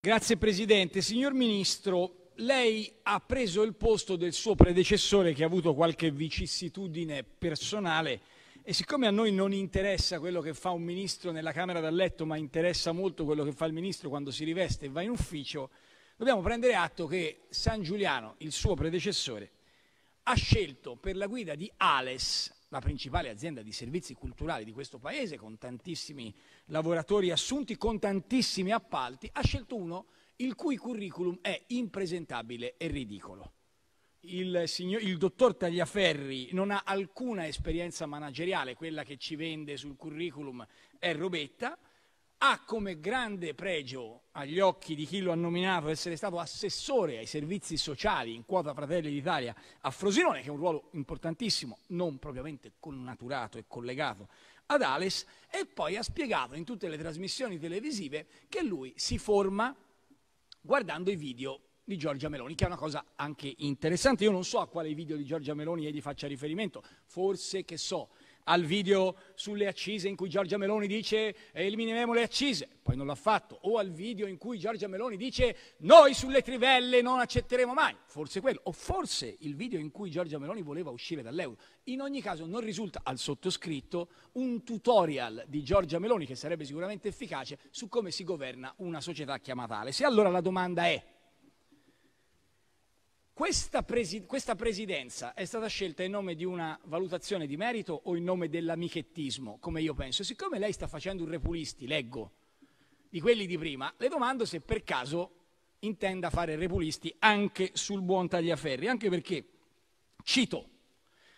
Grazie Presidente. Signor Ministro, lei ha preso il posto del suo predecessore che ha avuto qualche vicissitudine personale e siccome a noi non interessa quello che fa un ministro nella camera da letto, ma interessa molto quello che fa il ministro quando si riveste e va in ufficio, dobbiamo prendere atto che San Giuliano, il suo predecessore, ha scelto per la guida di Ales la principale azienda di servizi culturali di questo paese, con tantissimi lavoratori assunti, con tantissimi appalti, ha scelto uno il cui curriculum è impresentabile e ridicolo. Il, signor, il, dottor Tagliaferri non ha alcuna esperienza manageriale, quella che ci vende sul curriculum è robetta, ha come grande pregio agli occhi di chi lo ha nominato essere stato assessore ai servizi sociali in quota Fratelli d'Italia a Frosinone, che è un ruolo importantissimo, non propriamente connaturato e collegato ad Ales, e poi ha spiegato in tutte le trasmissioni televisive che lui si forma guardando i video di Giorgia Meloni, che è una cosa anche interessante. Io non so a quale video di Giorgia Meloni egli faccia riferimento, forse che so, al video sulle accise in cui Giorgia Meloni dice elimineremo le accise, poi non l'ha fatto, o al video in cui Giorgia Meloni dice noi sulle trivelle non accetteremo mai, forse quello, o forse il video in cui Giorgia Meloni voleva uscire dall'euro. In ogni caso non risulta al sottoscritto un tutorial di Giorgia Meloni che sarebbe sicuramente efficace su come si governa una società chiamata tale. Se allora la domanda è questa, presi- questa presidenza è stata scelta in nome di una valutazione di merito o in nome dell'amichettismo, come io penso? Siccome lei sta facendo un repulisti, leggo, di quelli di prima, le domando se per caso intenda fare repulisti anche sul buon Tagliaferri, anche perché, cito,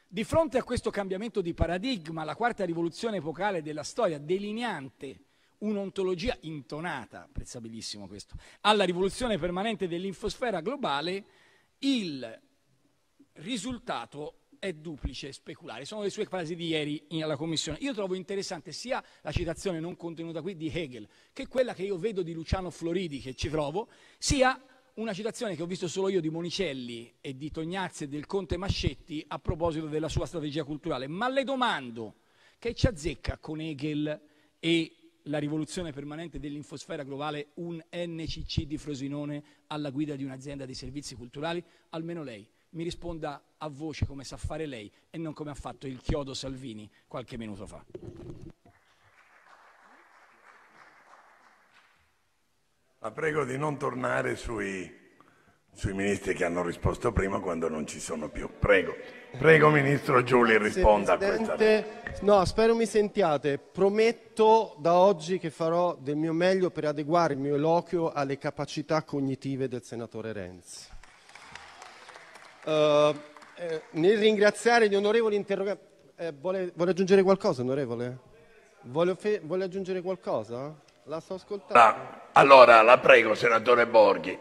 di fronte a questo cambiamento di paradigma, la quarta rivoluzione epocale della storia, delineante un'ontologia intonata, apprezzabilissimo questo, alla rivoluzione permanente dell'infosfera globale, il risultato è duplice e speculare. Sono le sue frasi di ieri in, alla Commissione. Io trovo interessante sia la citazione non contenuta qui di Hegel, che quella che io vedo di Luciano Floridi, che ci trovo, sia una citazione che ho visto solo io di Monicelli e di Tognazzi e del Conte Mascetti a proposito della sua strategia culturale. Ma le domando, che ci azzecca con Hegel e la rivoluzione permanente dell'infosfera globale un NCC di Frosinone alla guida di un'azienda di servizi culturali? Almeno lei mi risponda a voce come sa fare lei e non come ha fatto il chiodo Salvini qualche minuto fa. La prego di non tornare sui sui ministri che hanno risposto prima quando non ci sono più. Prego, prego Ministro Giuli, risponda Presidente, a questa. No, spero mi sentiate. Prometto da oggi che farò del mio meglio per adeguare il mio eloquio alle capacità cognitive del senatore Renzi. Uh, nel ringraziare gli onorevoli interroganti... Eh, vuole, vuole, aggiungere qualcosa, onorevole? Vuole, vuole aggiungere qualcosa? La sto ascoltando. Ah, allora, la prego, senatore Borghi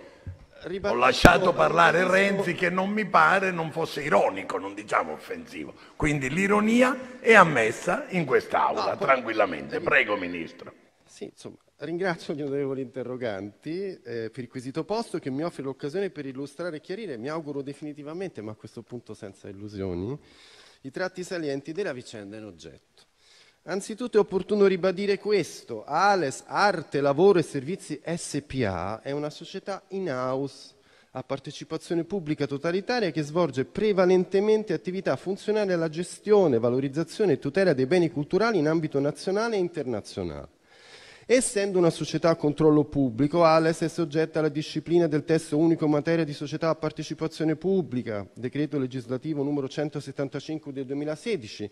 ho lasciato parlare Renzi che non mi pare non fosse ironico, non diciamo offensivo. Quindi l'ironia è ammessa in quest'Aula, tranquillamente. Prego, Ministro. Sì, insomma, ringrazio gli onorevoli interroganti eh, per il quesito posto che mi offre l'occasione per illustrare e chiarire, mi auguro definitivamente, ma a questo punto senza illusioni, i tratti salienti della vicenda in oggetto. Anzitutto è opportuno ribadire questo. Ales Arte, Lavoro e Servizi SPA è una società in-house a partecipazione pubblica totalitaria che svolge prevalentemente attività funzionali alla gestione, valorizzazione e tutela dei beni culturali in ambito nazionale e internazionale. Essendo una società a controllo pubblico, Ales è soggetta alla disciplina del testo unico in materia di società a partecipazione pubblica, decreto legislativo numero 175 del 2016,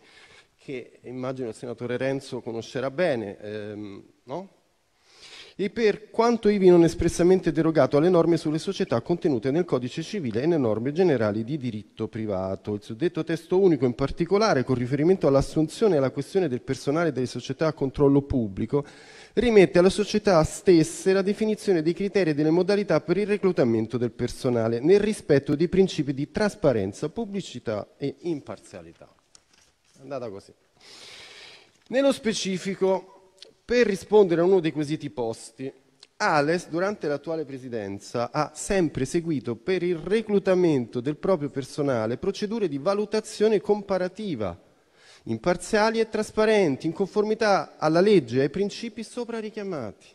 che immagino il senatore Renzo conoscerà bene, ehm, no? e per quanto ivi non espressamente derogato alle norme sulle società contenute nel Codice civile e nelle norme generali di diritto privato. Il suddetto testo unico, in particolare con riferimento all'assunzione e alla questione del personale delle società a controllo pubblico, rimette alla società stesse la definizione dei criteri e delle modalità per il reclutamento del personale, nel rispetto dei principi di trasparenza, pubblicità e imparzialità. È andata così. Nello specifico, per rispondere a uno dei quesiti posti, Ales, durante l'attuale presidenza, ha sempre seguito per il reclutamento del proprio personale procedure di valutazione comparativa, imparziali e trasparenti, in conformità alla legge e ai principi sopra richiamati,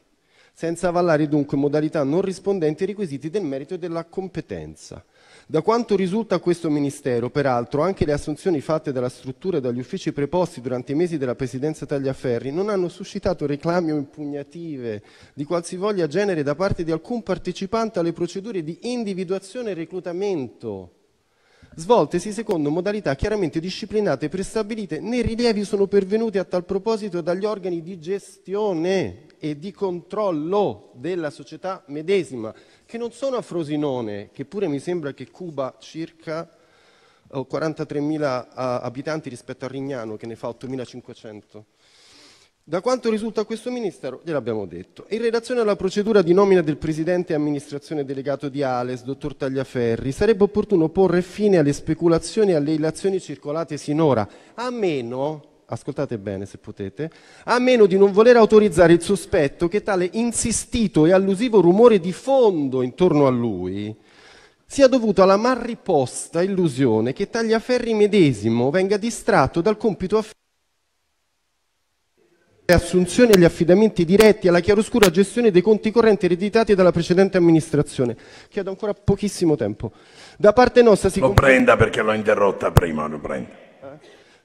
senza avallare dunque modalità non rispondenti ai requisiti del merito e della competenza. Da quanto risulta a questo Ministero, peraltro, anche le assunzioni fatte dalla struttura e dagli uffici preposti durante i mesi della presidenza Tagliaferri non hanno suscitato reclami o impugnative di qualsivoglia genere da parte di alcun partecipante alle procedure di individuazione e reclutamento svoltesi secondo modalità chiaramente disciplinate e prestabilite, né rilievi sono pervenuti a tal proposito dagli organi di gestione e di controllo della società medesima, che non sono a Frosinone, che pure mi sembra che Cuba circa 43.000 eh, abitanti rispetto a Rignano, che ne fa 8.500. Da quanto risulta questo Ministero, gliel'abbiamo detto. In relazione alla procedura di nomina del Presidente e amministrazione delegato di Ales, dottor Tagliaferri, sarebbe opportuno porre fine alle speculazioni e alle illazioni circolate sinora, a meno ascoltate bene se potete, a meno di non voler autorizzare il sospetto che tale insistito e allusivo rumore di fondo intorno a lui sia dovuto alla mal riposta illusione che Tagliaferri medesimo venga distratto dal compito affidato assunzioni e gli affidamenti diretti alla chiaroscura gestione dei conti correnti ereditati dalla precedente amministrazione. Chiedo ancora pochissimo tempo. Da parte nostra si... Lo prenda perché l'ho interrotta prima, lo prenda.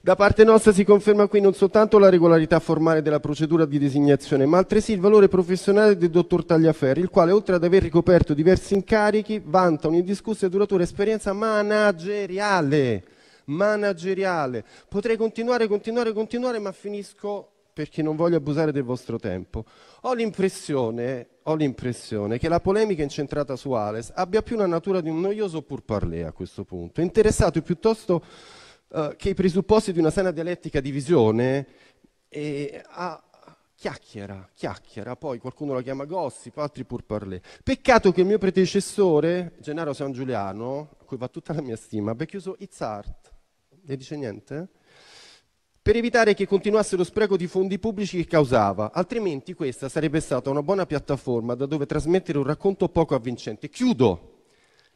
Da parte nostra si conferma qui non soltanto la regolarità formale della procedura di designazione, ma altresì il valore professionale del dottor Tagliaferri, il quale, oltre ad aver ricoperto diversi incarichi, vanta un'indiscussa e duratura esperienza manageriale. Manageriale. Potrei continuare, continuare, continuare, ma finisco perché non voglio abusare del vostro tempo. Ho l'impressione, ho l'impressione che la polemica incentrata su Ales abbia più la natura di un noioso pur parlé a questo punto, interessato piuttosto eh, che i presupposti di una sana dialettica di visione eh, ha, chiacchiera, chiacchiera, poi qualcuno la chiama gossip, altri pur parlé. Peccato che il mio predecessore, Gennaro San Giuliano, a cui va tutta la mia stima, abbia chiuso It's Art, le dice niente? Per evitare che continuasse lo spreco di fondi pubblici che causava, altrimenti questa sarebbe stata una buona piattaforma da dove trasmettere un racconto poco avvincente. Chiudo!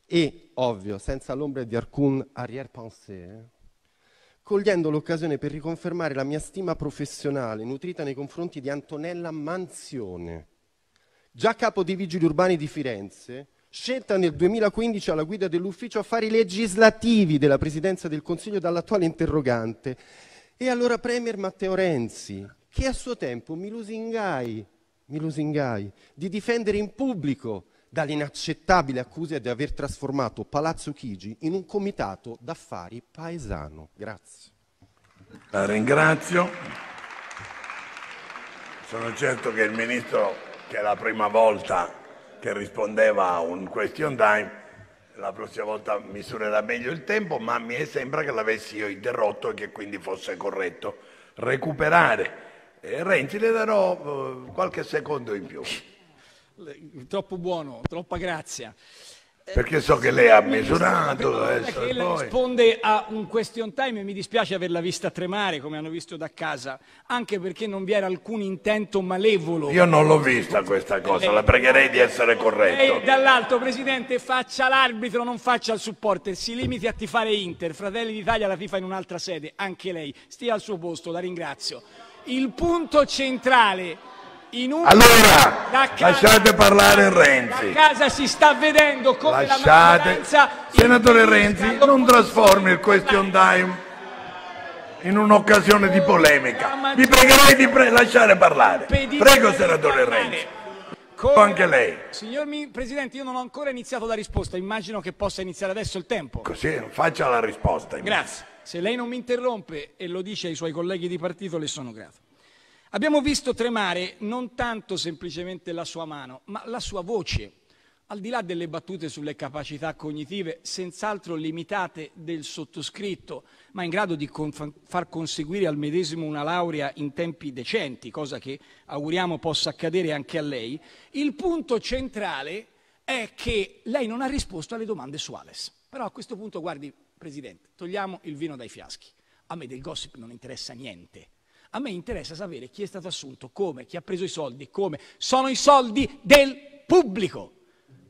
E, ovvio, senza l'ombra di alcun arrière-pensée, cogliendo l'occasione per riconfermare la mia stima professionale nutrita nei confronti di Antonella Manzione, già capo dei vigili urbani di Firenze, scelta nel 2015 alla guida dell'ufficio affari legislativi della Presidenza del Consiglio dall'attuale interrogante e allora Premier Matteo Renzi, che a suo tempo mi lusingai, mi lusingai di difendere in pubblico dall'inaccettabile accusa di aver trasformato Palazzo Chigi in un comitato d'affari paesano. Grazie. La ringrazio. Sono certo che il ministro, che è la prima volta che rispondeva a un question time, la prossima volta misurerà meglio il tempo, ma mi sembra che l'avessi io interrotto e che quindi fosse corretto recuperare. Eh, Renzi, le darò eh, qualche secondo in più troppo buono, troppa grazia. Eh, perché so che lei ha eh, misurato adesso. Eh, lei poi... risponde a un question time e mi dispiace averla vista tremare come hanno visto da casa, anche perché non vi era alcun intento malevolo. Io non l'ho vista questa cosa, lei... la pregherei di essere corretto. E dall'alto, Presidente, faccia l'arbitro, non faccia il supporter, si limiti a tifare Inter, Fratelli d'Italia la FIFA in un'altra sede, anche lei, stia al suo posto, la ringrazio. Il punto centrale allora, casa, lasciate parlare Renzi. La casa si sta vedendo come lasciate. la Senatore Renzi, non trasformi il question time in un'occasione di polemica. Vi pregherei di pre lasciare parlare. Prego, senatore Renzi. Come... Anche lei. Signor Presidente, io non ho ancora iniziato la risposta, immagino che possa iniziare adesso il tempo. Così faccia la risposta. Immagino. Grazie. Se lei non mi interrompe e lo dice ai suoi colleghi di partito, le sono grato. Abbiamo visto tremare non tanto semplicemente la sua mano, ma la sua voce, al di là delle battute sulle capacità cognitive, senz'altro limitate del sottoscritto, ma in grado di far conseguire al medesimo una laurea in tempi decenti, cosa che auguriamo possa accadere anche a lei, il punto centrale è che lei non ha risposto alle domande su Ales. Però a questo punto, guardi, Presidente, togliamo il vino dai fiaschi. A me del gossip non interessa niente. A me interessa sapere chi è stato assunto, come, chi ha preso i soldi, come. Sono i soldi del pubblico.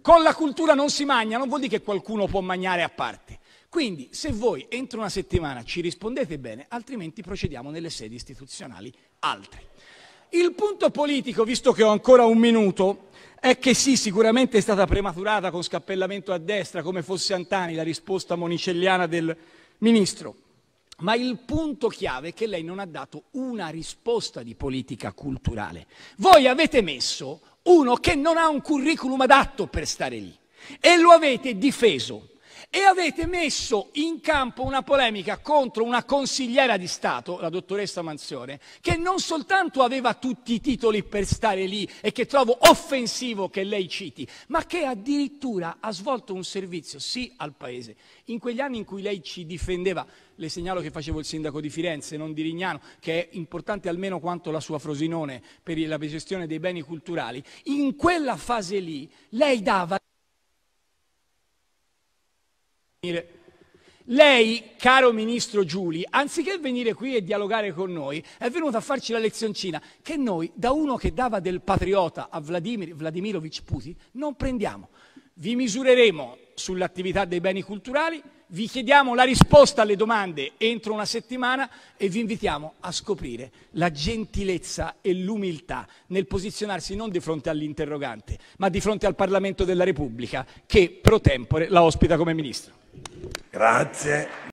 Con la cultura non si mangia, non vuol dire che qualcuno può mangiare a parte. Quindi, se voi entro una settimana ci rispondete bene, altrimenti procediamo nelle sedi istituzionali altre. Il punto politico, visto che ho ancora un minuto, è che sì, sicuramente è stata prematurata con scappellamento a destra, come fosse Antani la risposta monicelliana del ministro. Ma il punto chiave è che lei non ha dato una risposta di politica culturale. Voi avete messo uno che non ha un curriculum adatto per stare lì e lo avete difeso e avete messo in campo una polemica contro una consigliera di Stato, la dottoressa Manzione, che non soltanto aveva tutti i titoli per stare lì e che trovo offensivo che lei citi, ma che addirittura ha svolto un servizio, sì, al Paese. In quegli anni in cui lei ci difendeva, le segnalo che facevo il sindaco di Firenze, non di Rignano, che è importante almeno quanto la sua Frosinone per la gestione dei beni culturali, in quella fase lì lei dava lei, caro ministro Giuli, anziché venire qui e dialogare con noi, è venuto a farci la lezioncina che noi, da uno che dava del patriota a Vladimir Vladimirovich Putin, non prendiamo. Vi misureremo sull'attività dei beni culturali, vi chiediamo la risposta alle domande entro una settimana e vi invitiamo a scoprire la gentilezza e l'umiltà nel posizionarsi non di fronte all'interrogante, ma di fronte al Parlamento della Repubblica che pro tempore la ospita come ministro. Grazie.